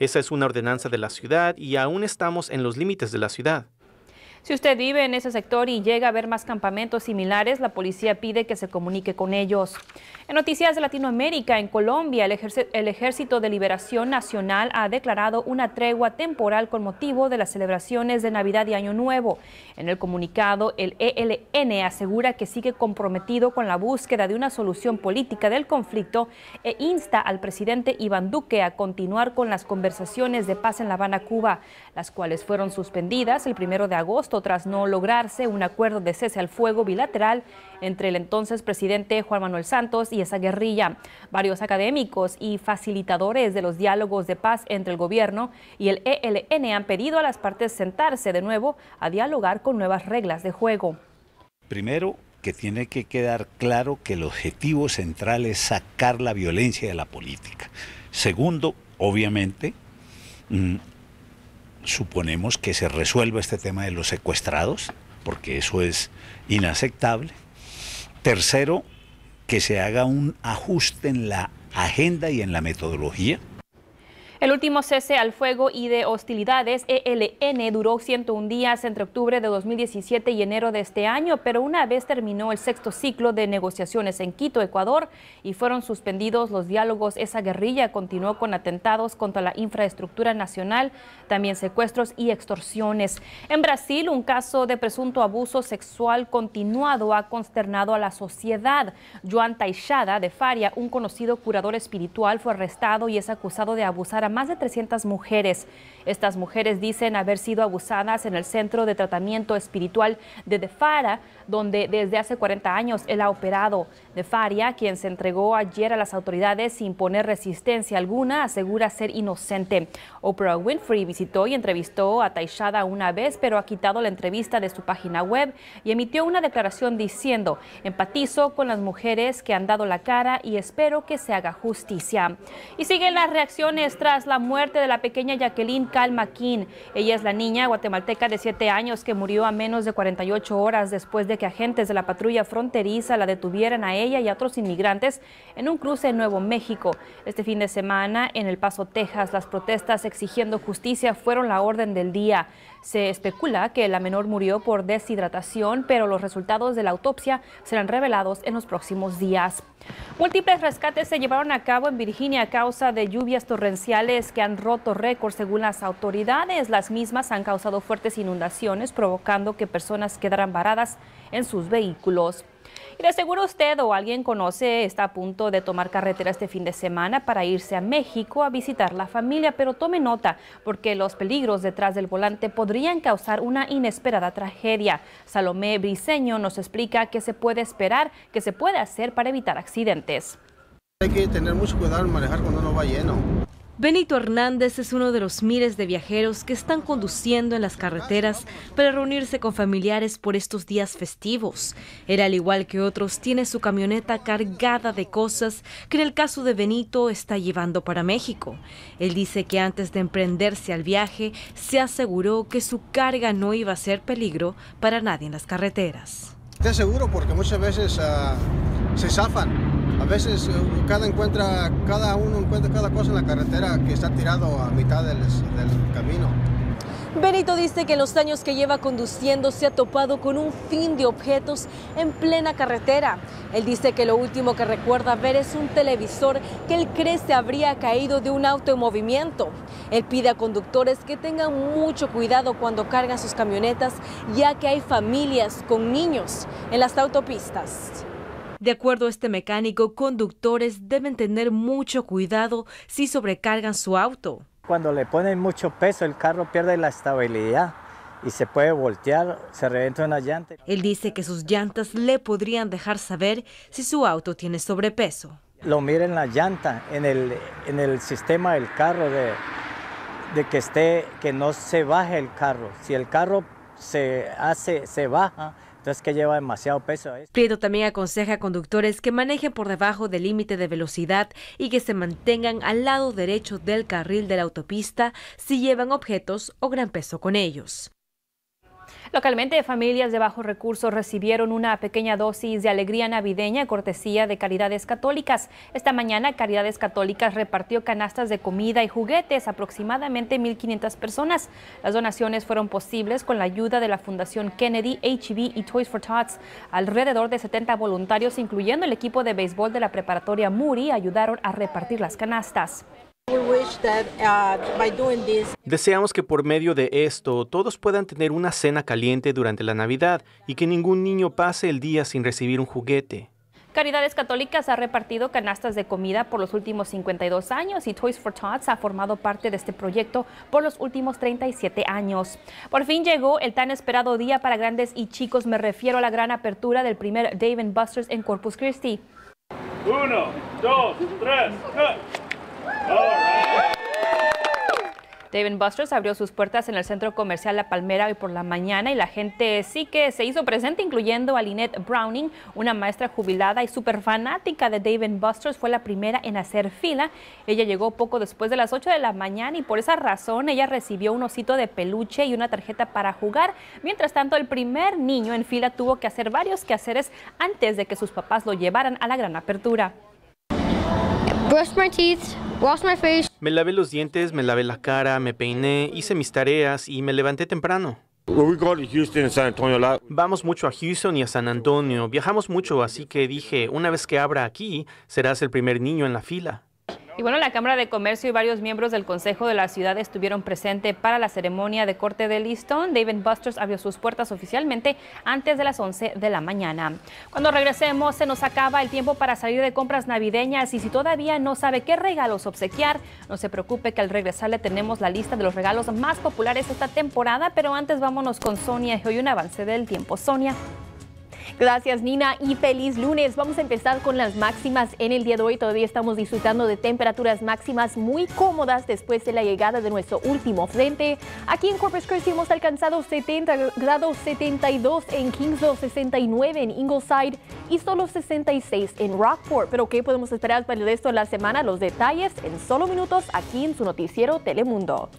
Esa es una ordenanza de la ciudad y aún estamos en los límites de la ciudad. Si usted vive en ese sector y llega a ver más campamentos similares, la policía pide que se comunique con ellos. En noticias de Latinoamérica, en Colombia, el, Ejército de Liberación Nacional ha declarado una tregua temporal con motivo de las celebraciones de Navidad y Año Nuevo. En el comunicado, el ELN asegura que sigue comprometido con la búsqueda de una solución política del conflicto e insta al presidente Iván Duque a continuar con las conversaciones de paz en La Habana, Cuba, las cuales fueron suspendidas el primero de agosto tras no lograrse un acuerdo de cese al fuego bilateral entre el entonces presidente Juan Manuel Santos y esa guerrilla. Varios académicos y facilitadores de los diálogos de paz entre el gobierno y el ELN han pedido a las partes sentarse de nuevo a dialogar con nuevas reglas de juego. Primero, que tiene que quedar claro que el objetivo central es sacar la violencia de la política. Segundo, obviamente, mm, suponemos que se resuelva este tema de los secuestrados, porque eso es inaceptable. Tercero, que se haga un ajuste en la agenda y en la metodología el último cese al fuego y de hostilidades ELN duró 101 días entre octubre de 2017 y enero de este año, pero una vez terminó el sexto ciclo de negociaciones en Quito, Ecuador, y fueron suspendidos los diálogos, esa guerrilla continuó con atentados contra la infraestructura nacional, también secuestros y extorsiones. En Brasil, un caso de presunto abuso sexual continuado ha consternado a la sociedad. Joan Taixada de Faria, un conocido curador espiritual, fue arrestado y es acusado de abusar a más de 300 mujeres. Estas mujeres dicen haber sido abusadas en el centro de tratamiento espiritual de Defara, donde desde hace 40 años él ha operado. Defaria, quien se entregó ayer a las autoridades sin poner resistencia alguna, asegura ser inocente. Oprah Winfrey visitó y entrevistó a Taishada una vez, pero ha quitado la entrevista de su página web y emitió una declaración diciendo, empatizo con las mujeres que han dado la cara y espero que se haga justicia. Y siguen las reacciones tras la muerte de la pequeña Jacqueline Calmaquín. Ella es la niña guatemalteca de 7 años que murió a menos de 48 horas después de que agentes de la patrulla fronteriza la detuvieran a ella y a otros inmigrantes en un cruce en Nuevo México. Este fin de semana en El Paso, Texas, las protestas exigiendo justicia fueron la orden del día. Se especula que la menor murió por deshidratación, pero los resultados de la autopsia serán revelados en los próximos días. Múltiples rescates se llevaron a cabo en Virginia a causa de lluvias torrenciales que han roto récords. según las autoridades. Las mismas han causado fuertes inundaciones, provocando que personas quedaran varadas en sus vehículos. Y aseguro seguro usted o alguien conoce está a punto de tomar carretera este fin de semana para irse a México a visitar la familia, pero tome nota porque los peligros detrás del volante podrían causar una inesperada tragedia. Salomé Briseño nos explica qué se puede esperar, qué se puede hacer para evitar accidentes. Hay que tener mucho cuidado al manejar cuando uno va lleno Benito Hernández es uno de los miles de viajeros que están conduciendo en las carreteras para reunirse con familiares por estos días festivos. Él, al igual que otros, tiene su camioneta cargada de cosas que en el caso de Benito está llevando para México. Él dice que antes de emprenderse al viaje, se aseguró que su carga no iba a ser peligro para nadie en las carreteras. Te aseguro porque muchas veces ah, se zafan veces eh, cada, encuentra, cada uno encuentra cada cosa en la carretera que está tirado a mitad del, del camino. Benito dice que en los años que lleva conduciendo se ha topado con un fin de objetos en plena carretera. Él dice que lo último que recuerda ver es un televisor que él cree se habría caído de un auto en movimiento. Él pide a conductores que tengan mucho cuidado cuando cargan sus camionetas ya que hay familias con niños en las autopistas. De acuerdo a este mecánico, conductores deben tener mucho cuidado si sobrecargan su auto. Cuando le ponen mucho peso, el carro pierde la estabilidad y se puede voltear, se revienta una llanta. Él dice que sus llantas le podrían dejar saber si su auto tiene sobrepeso. Lo miren la llanta, en el, en el sistema del carro, de, de que esté, que no se baje el carro. Si el carro se hace, se baja, entonces que lleva demasiado peso. Prieto también aconseja a conductores que manejen por debajo del límite de velocidad y que se mantengan al lado derecho del carril de la autopista si llevan objetos o gran peso con ellos. Localmente, familias de bajos recursos recibieron una pequeña dosis de alegría navideña cortesía de Caridades Católicas. Esta mañana, Caridades Católicas repartió canastas de comida y juguetes a aproximadamente 1.500 personas. Las donaciones fueron posibles con la ayuda de la Fundación Kennedy, HB e y Toys for Tots. Alrededor de 70 voluntarios, incluyendo el equipo de béisbol de la preparatoria Muri, ayudaron a repartir las canastas. Uh, Deseamos que por medio de esto todos puedan tener una cena caliente durante la Navidad y que ningún niño pase el día sin recibir un juguete. Caridades Católicas ha repartido canastas de comida por los últimos 52 años y Toys for Tots ha formado parte de este proyecto por los últimos 37 años. Por fin llegó el tan esperado día para grandes y chicos, me refiero a la gran apertura del primer Dave Buster's en Corpus Christi. Uno, dos, tres, ¡cut! ¡eh! David Busters abrió sus puertas en el centro comercial La Palmera hoy por la mañana y la gente sí que se hizo presente, incluyendo a Lynette Browning, una maestra jubilada y súper fanática de David Busters. Fue la primera en hacer fila. Ella llegó poco después de las 8 de la mañana y por esa razón ella recibió un osito de peluche y una tarjeta para jugar. Mientras tanto, el primer niño en fila tuvo que hacer varios quehaceres antes de que sus papás lo llevaran a la gran apertura. Me lavé los dientes, me lavé la cara, me peiné, hice mis tareas y me levanté temprano. Vamos mucho a Houston y a San Antonio, viajamos mucho, así que dije, una vez que abra aquí, serás el primer niño en la fila. Y bueno, la Cámara de Comercio y varios miembros del Consejo de la Ciudad estuvieron presentes para la ceremonia de corte de listón. David Busters abrió sus puertas oficialmente antes de las 11 de la mañana. Cuando regresemos, se nos acaba el tiempo para salir de compras navideñas y si todavía no sabe qué regalos obsequiar, no se preocupe que al regresar le tenemos la lista de los regalos más populares esta temporada, pero antes vámonos con Sonia y hoy un avance del tiempo. Sonia. Gracias Nina y feliz lunes. Vamos a empezar con las máximas en el día de hoy. Todavía estamos disfrutando de temperaturas máximas muy cómodas después de la llegada de nuestro último frente. Aquí en Corpus Christi hemos alcanzado 70 grados 72 en Kingsville, 69 en Ingleside y solo 66 en Rockport. Pero ¿qué podemos esperar para el resto de la semana? Los detalles en solo minutos aquí en su noticiero Telemundo.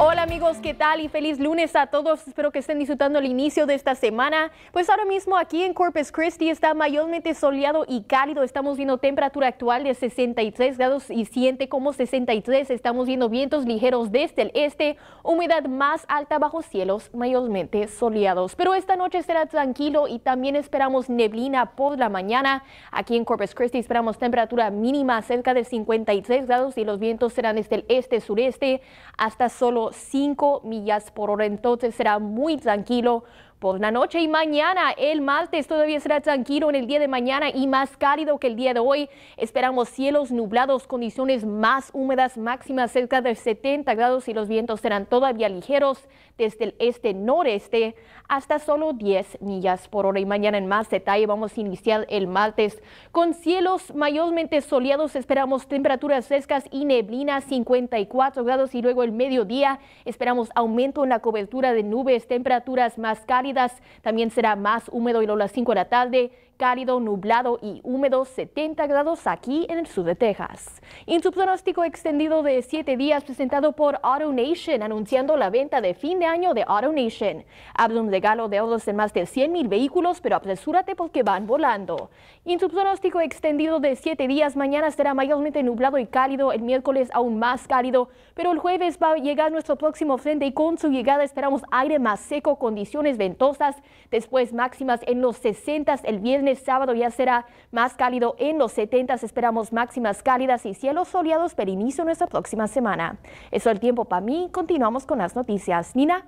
Hola amigos, ¿qué tal? Y feliz lunes a todos. Espero que estén disfrutando el inicio de esta semana. Pues ahora mismo aquí en Corpus Christi está mayormente soleado y cálido. Estamos viendo temperatura actual de 63 grados y siente como 63. Estamos viendo vientos ligeros desde el este, humedad más alta bajo cielos mayormente soleados. Pero esta noche será tranquilo y también esperamos neblina por la mañana. Aquí en Corpus Christi esperamos temperatura mínima cerca de 53 grados y los vientos serán desde el este sureste hasta solo 5 millas por hora, entonces será muy tranquilo por la noche y mañana. El martes todavía será tranquilo en el día de mañana y más cálido que el día de hoy. Esperamos cielos nublados, condiciones más húmedas máximas cerca de 70 grados y los vientos serán todavía ligeros desde el este-noreste hasta solo 10 millas por hora. Y mañana en más detalle vamos a iniciar el martes con cielos mayormente soleados. Esperamos temperaturas frescas y neblina 54 grados y luego el mediodía esperamos aumento en la cobertura de nubes, temperaturas más cálidas también será más húmedo y a las 5 de la tarde cálido, nublado y húmedo, 70 grados aquí en el sur de Texas. En pronóstico extendido de 7 días presentado por AutoNation, anunciando la venta de fin de año de AutoNation. Abre un regalo de euros en más de 100 mil vehículos, pero apresúrate porque van volando. En su pronóstico extendido de 7 días, mañana será mayormente nublado y cálido, el miércoles aún más cálido, pero el jueves va a llegar nuestro próximo frente y con su llegada esperamos aire más seco, condiciones ventosas, después máximas en los 60 el viernes el sábado ya será más cálido en los 70. Esperamos máximas cálidas y cielos soleados para inicio nuestra próxima semana. Eso es el tiempo para mí. Continuamos con las noticias. Nina.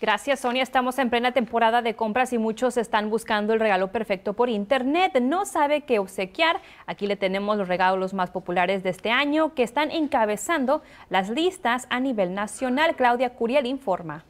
Gracias, Sonia. Estamos en plena temporada de compras y muchos están buscando el regalo perfecto por internet. No sabe qué obsequiar. Aquí le tenemos los regalos más populares de este año que están encabezando las listas a nivel nacional. Claudia Curiel informa.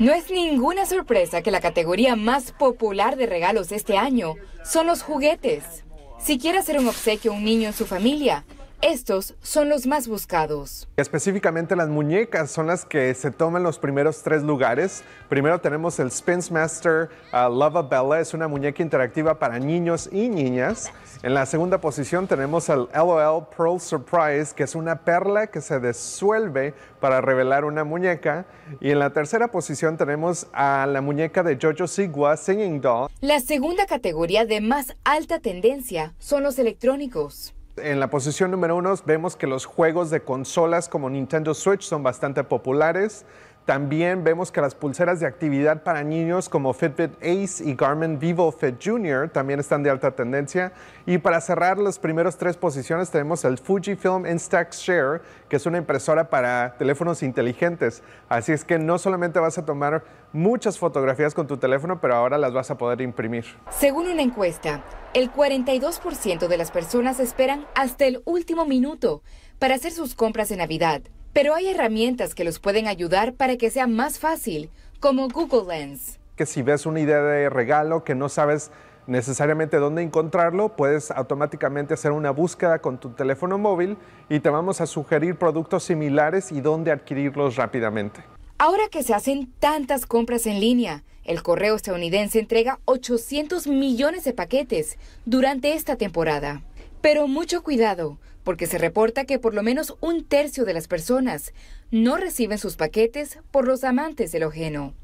No es ninguna sorpresa que la categoría más popular de regalos este año son los juguetes. Si quiere hacer un obsequio a un niño en su familia, estos son los más buscados. Específicamente las muñecas son las que se toman los primeros tres lugares. Primero tenemos el Spins Master uh, Bella, es una muñeca interactiva para niños y niñas. En la segunda posición tenemos el LOL Pearl Surprise, que es una perla que se desuelve para revelar una muñeca. Y en la tercera posición tenemos a la muñeca de Jojo Sigua, Singing Doll. La segunda categoría de más alta tendencia son los electrónicos en la posición número uno vemos que los juegos de consolas como Nintendo Switch son bastante populares. También vemos que las pulseras de actividad para niños como Fitbit Ace y Garmin Vivo Fit Junior también están de alta tendencia. Y para cerrar las primeras tres posiciones tenemos el Fujifilm Instax Share, que es una impresora para teléfonos inteligentes. Así es que no solamente vas a tomar muchas fotografías con tu teléfono, pero ahora las vas a poder imprimir. Según una encuesta, el 42% de las personas esperan hasta el último minuto para hacer sus compras de Navidad. Pero hay herramientas que los pueden ayudar para que sea más fácil, como Google Lens. Que si ves una idea de regalo que no sabes necesariamente dónde encontrarlo, puedes automáticamente hacer una búsqueda con tu teléfono móvil y te vamos a sugerir productos similares y dónde adquirirlos rápidamente. Ahora que se hacen tantas compras en línea, el correo estadounidense entrega 800 millones de paquetes durante esta temporada. Pero mucho cuidado, porque se reporta que por lo menos un tercio de las personas no reciben sus paquetes por los amantes del ojeno.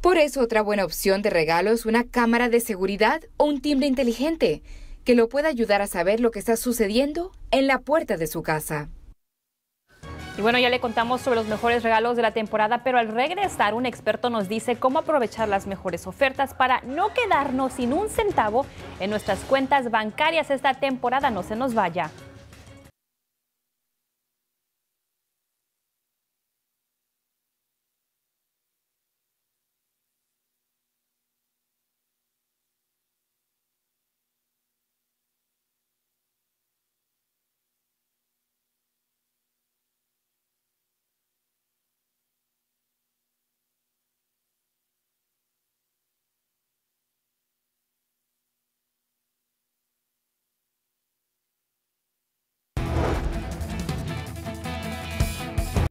Por eso otra buena opción de regalo es una cámara de seguridad o un timbre inteligente que lo pueda ayudar a saber lo que está sucediendo en la puerta de su casa. Y bueno, ya le contamos sobre los mejores regalos de la temporada, pero al regresar un experto nos dice cómo aprovechar las mejores ofertas para no quedarnos sin un centavo en nuestras cuentas bancarias esta temporada. No se nos vaya.